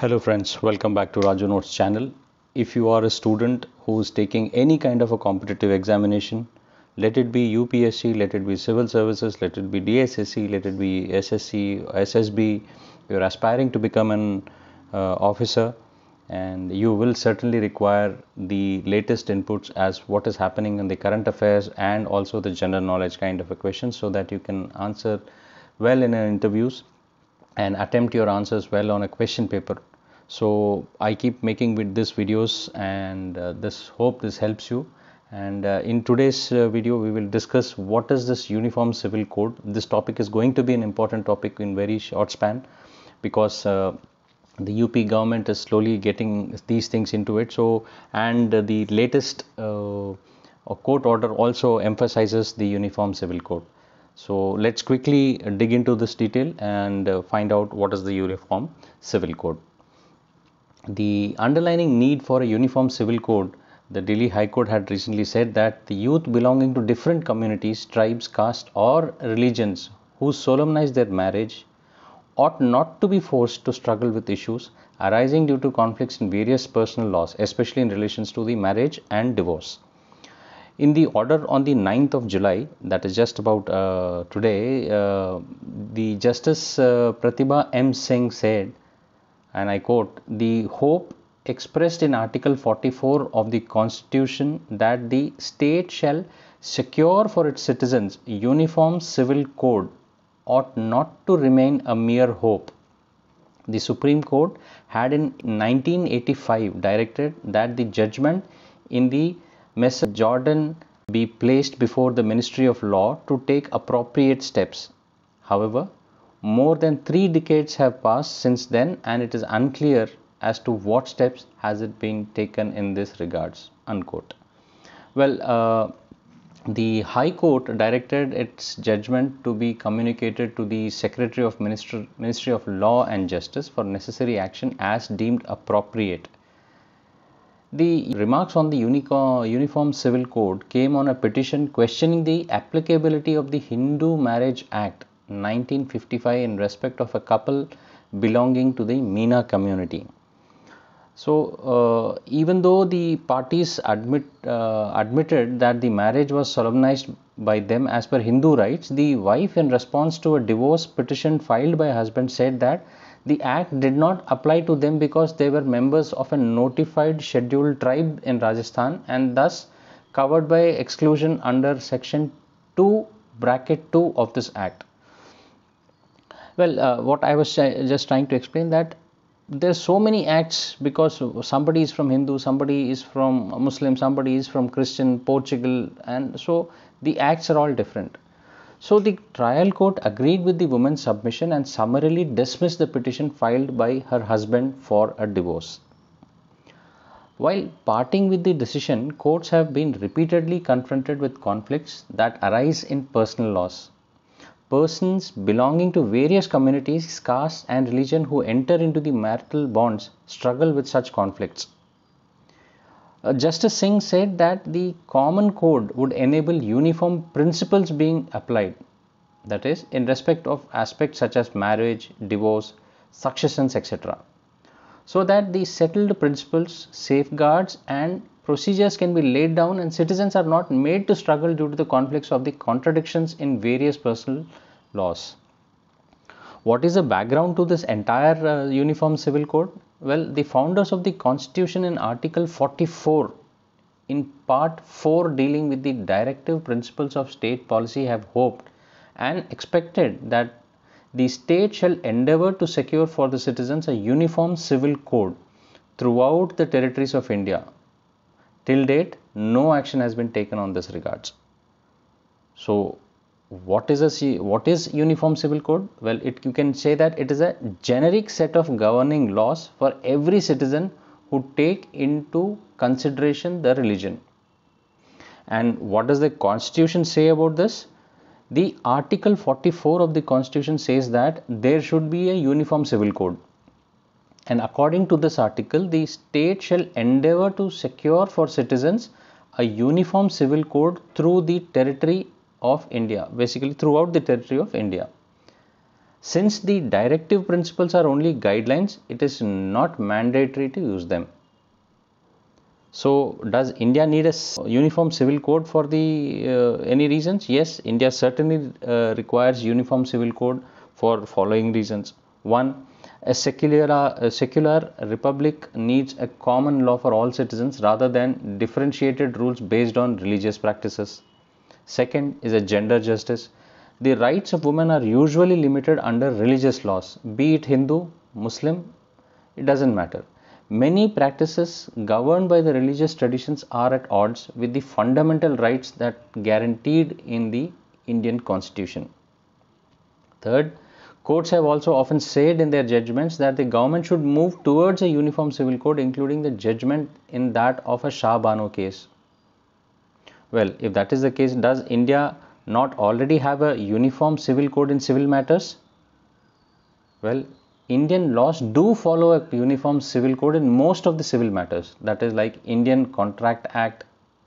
Hello friends, welcome back to Raju Notes channel. If you are a student who is taking any kind of a competitive examination, let it be UPSC, let it be civil services, let it be DSSC, let it be SSC, SSB, you're aspiring to become an uh, officer and you will certainly require the latest inputs as what is happening in the current affairs and also the general knowledge kind of a question so that you can answer well in interviews and attempt your answers well on a question paper so I keep making with this videos and uh, this hope this helps you and uh, in today's uh, video we will discuss what is this uniform civil code this topic is going to be an important topic in very short span because uh, the UP government is slowly getting these things into it so and the latest uh, court order also emphasizes the uniform civil code so let's quickly dig into this detail and uh, find out what is the uniform civil code the underlining need for a uniform civil code, the Delhi High Court had recently said that the youth belonging to different communities, tribes, caste or religions who solemnize their marriage ought not to be forced to struggle with issues arising due to conflicts in various personal laws, especially in relations to the marriage and divorce. In the order on the 9th of July, that is just about uh, today, uh, the Justice uh, Pratibha M. Singh said and I quote the hope expressed in Article 44 of the Constitution that the state shall secure for its citizens uniform civil code ought not to remain a mere hope. The Supreme Court had in 1985 directed that the judgment in the Messer Jordan be placed before the Ministry of Law to take appropriate steps. However, more than three decades have passed since then and it is unclear as to what steps has it been taken in this regards, unquote. Well, uh, the High Court directed its judgment to be communicated to the Secretary of Minister, Ministry of Law and Justice for necessary action as deemed appropriate. The remarks on the Uniform Civil Code came on a petition questioning the applicability of the Hindu Marriage Act 1955 in respect of a couple belonging to the Mina community. So, uh, even though the parties admit, uh, admitted that the marriage was solemnized by them as per Hindu rites, the wife, in response to a divorce petition filed by husband, said that the act did not apply to them because they were members of a notified scheduled tribe in Rajasthan and thus covered by exclusion under section 2 bracket 2 of this act well uh, what i was just trying to explain that there's so many acts because somebody is from hindu somebody is from muslim somebody is from christian portugal and so the acts are all different so the trial court agreed with the woman's submission and summarily dismissed the petition filed by her husband for a divorce while parting with the decision courts have been repeatedly confronted with conflicts that arise in personal laws persons belonging to various communities, castes, and religion who enter into the marital bonds struggle with such conflicts. Uh, Justice Singh said that the common code would enable uniform principles being applied, that is, in respect of aspects such as marriage, divorce, successions, etc so that the settled principles, safeguards and procedures can be laid down and citizens are not made to struggle due to the conflicts of the contradictions in various personal laws. What is the background to this entire uh, Uniform Civil Code? Well, the founders of the constitution in article 44 in part 4 dealing with the directive principles of state policy have hoped and expected that the state shall endeavor to secure for the citizens a uniform civil code throughout the territories of India. Till date, no action has been taken on this regards. So, what is a what is uniform civil code? Well, it you can say that it is a generic set of governing laws for every citizen who take into consideration the religion. And what does the constitution say about this? the article 44 of the constitution says that there should be a uniform civil code and according to this article the state shall endeavor to secure for citizens a uniform civil code through the territory of India basically throughout the territory of India since the directive principles are only guidelines it is not mandatory to use them so, does India need a uniform civil code for the uh, any reasons? Yes, India certainly uh, requires uniform civil code for following reasons. One, a secular uh, a secular republic needs a common law for all citizens rather than differentiated rules based on religious practices. Second is a gender justice. The rights of women are usually limited under religious laws, be it Hindu, Muslim, it doesn't matter. Many practices governed by the religious traditions are at odds with the fundamental rights that guaranteed in the Indian constitution. Third, courts have also often said in their judgments that the government should move towards a uniform civil code including the judgment in that of a Shah Bano case. Well, if that is the case, does India not already have a uniform civil code in civil matters? Well, Indian laws do follow a uniform civil code in most of the civil matters, that is, like Indian Contract Act,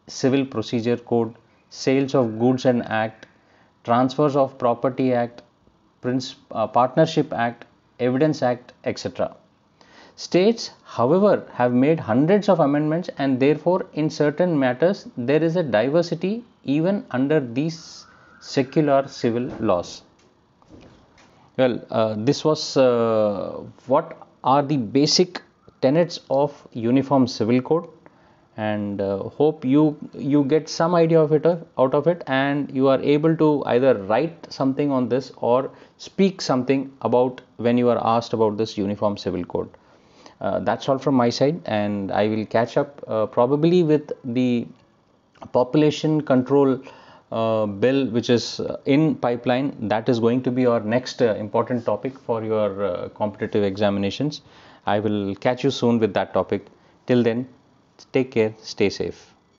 Civil Procedure Code, Sales of Goods and Act, Transfers of Property Act, Prince, uh, Partnership Act, Evidence Act, etc. States, however, have made hundreds of amendments, and therefore, in certain matters, there is a diversity even under these secular civil laws. Well, uh, this was uh, what are the basic tenets of Uniform Civil Code and uh, hope you you get some idea of it uh, out of it and you are able to either write something on this or speak something about when you are asked about this uniform civil code uh, that's all from my side and i will catch up uh, probably with the population control uh, bill which is uh, in pipeline that is going to be our next uh, important topic for your competitive examinations. I will catch you soon with that topic. Till then, take care, stay safe.